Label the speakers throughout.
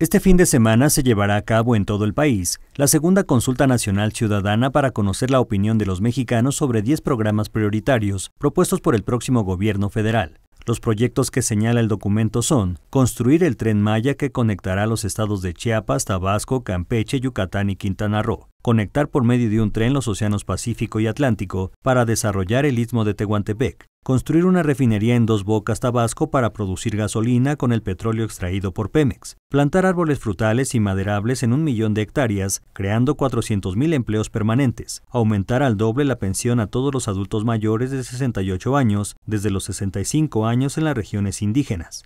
Speaker 1: Este fin de semana se llevará a cabo en todo el país la segunda consulta nacional ciudadana para conocer la opinión de los mexicanos sobre 10 programas prioritarios propuestos por el próximo gobierno federal. Los proyectos que señala el documento son construir el tren Maya que conectará los estados de Chiapas, Tabasco, Campeche, Yucatán y Quintana Roo, conectar por medio de un tren los océanos Pacífico y Atlántico para desarrollar el istmo de Tehuantepec, construir una refinería en Dos Bocas, Tabasco, para producir gasolina con el petróleo extraído por Pemex, plantar árboles frutales y maderables en un millón de hectáreas, creando 400.000 empleos permanentes, aumentar al doble la pensión a todos los adultos mayores de 68 años desde los 65 años en las regiones indígenas.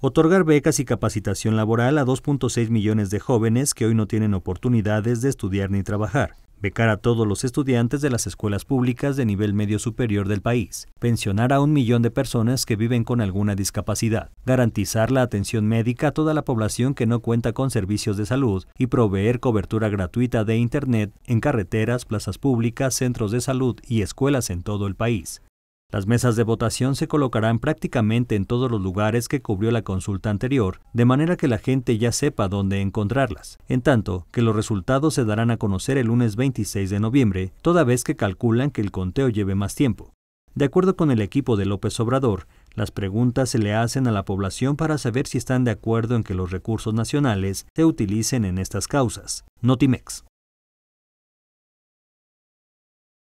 Speaker 1: Otorgar becas y capacitación laboral a 2.6 millones de jóvenes que hoy no tienen oportunidades de estudiar ni trabajar, becar a todos los estudiantes de las escuelas públicas de nivel medio superior del país, pensionar a un millón de personas que viven con alguna discapacidad, garantizar la atención médica a toda la población que no cuenta con servicios de salud y proveer cobertura gratuita de Internet en carreteras, plazas públicas, centros de salud y escuelas en todo el país. Las mesas de votación se colocarán prácticamente en todos los lugares que cubrió la consulta anterior, de manera que la gente ya sepa dónde encontrarlas, en tanto que los resultados se darán a conocer el lunes 26 de noviembre, toda vez que calculan que el conteo lleve más tiempo. De acuerdo con el equipo de López Obrador, las preguntas se le hacen a la población para saber si están de acuerdo en que los recursos nacionales se utilicen en estas causas. Notimex.